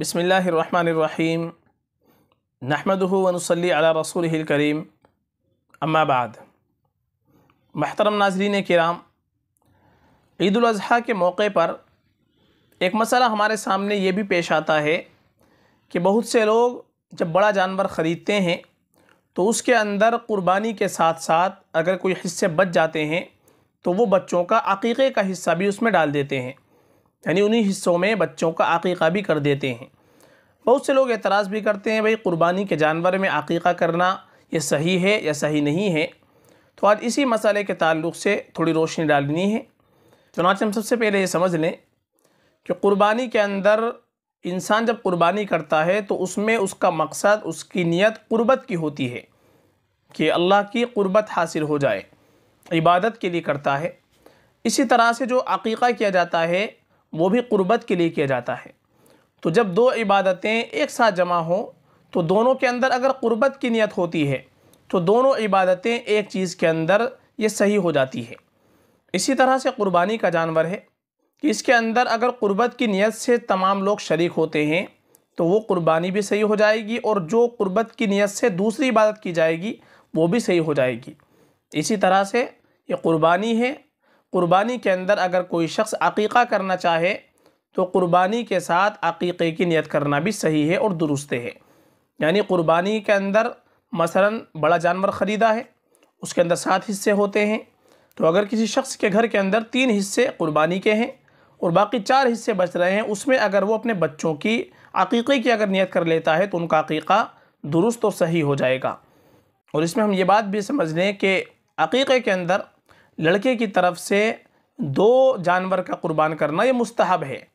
बसमीम नहमदनसली अला रसूल करीम अम्माबाद महतरम नाजरीन कराम ईदाजी के मौके पर एक मसला हमारे सामने ये भी पेश आता है कि बहुत से लोग जब बड़ा जानवर ख़रीदते हैं तो उसके अंदर क़ुरबानी के साथ साथ अगर कोई हिस्से बच जाते हैं तो वो बच्चों का अकीक़े का हिस्सा भी उसमें डाल देते हैं यानी उन्हीं हिस्सों में बच्चों का अकीका भी कर देते हैं बहुत से लोग एतराज़ भी करते हैं भाई क़ुरबानी के जानवर में अकीका करना ये सही है या सही नहीं है तो आज इसी मसाले के ताल्लुक से थोड़ी रोशनी डालनी है चुनाच हम सबसे पहले ये समझ लें कि कुर्बानी के अंदर इंसान जब कुर्बानी करता है तो उसमें उसका मकसद उसकी नीयत क़ुरबत की होती है कि अल्लाह की क़ुरबत हासिल हो जाए इबादत के लिए करता है इसी तरह से जो अकीक़ा किया जाता है वो भी क़ुरबत के लिए किया जाता है तो जब दो इबादतें एक साथ जमा हों तो दोनों के अंदर अगर क़ुरबत की नीयत होती है तो दोनों इबादतें एक चीज़ के अंदर ये सही हो जाती है इसी तरह से क़ुरबानी का जानवर है कि इसके अंदर अगर क़ुरबत की नीयत से तमाम लोग शरीक होते हैं तो वो क़ुरबानी भी सही हो जाएगी और जो क़ुरबत की नीयत से दूसरी इबादत की जाएगी वो भी सही हो जाएगी इसी तरह से ये क़ुरबानी है क़ुरबानी के अंदर अगर कोई शख्स अकीक़ा करना चाहे तो क़ुरबानी के साथ अकीक़े की नियत करना भी सही है और दुरुस्त है यानी क़ुरबानी के अंदर मसलन बड़ा जानवर ख़रीदा है उसके अंदर सात हिस्से होते हैं तो अगर किसी शख्स के घर के अंदर तीन हिस्से क़ुरबानी के हैं और बाकी चार हिस्से बच रहे हैं उसमें अगर वो अपने बच्चों की अकीक़े की अगर नियत कर लेता है तो उनका अकीक़ा दुरुस्त और सही हो जाएगा और इसमें हम ये बात भी समझ लें कि अकीक़े के अंदर लड़के की तरफ से दो जानवर का कुर्बान करना ये मुस्तहब है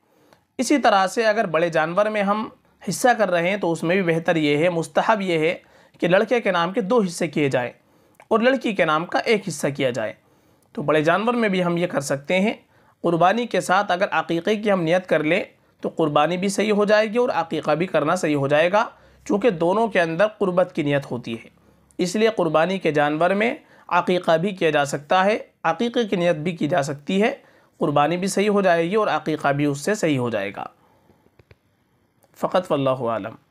इसी तरह से अगर बड़े जानवर में हम हिस्सा कर रहे हैं तो उसमें भी बेहतर ये है मुस्तहब ये है कि लड़के के नाम के दो हिस्से किए जाएँ और लड़की के नाम का एक हिस्सा किया जाए तो बड़े जानवर में भी हम ये कर सकते हैं क़ुरबानी के साथ अगर अकीक़े की हम नियत कर लें तो क़ुरबानी भी सही हो जाएगी और अकीक़ा भी करना सही हो जाएगा चूँकि दोनों के अंदर क़ुरबत की नियत होती है इसलिए क़ुरबानी के जानवर में अकीक़ा भी किया जा सकता है अकीक़े की नियत भी की जा सकती है क़ुरबानी भी सही हो जाएगी और अकीक़ा भी उससे सही हो जाएगा फ़कत वल्लम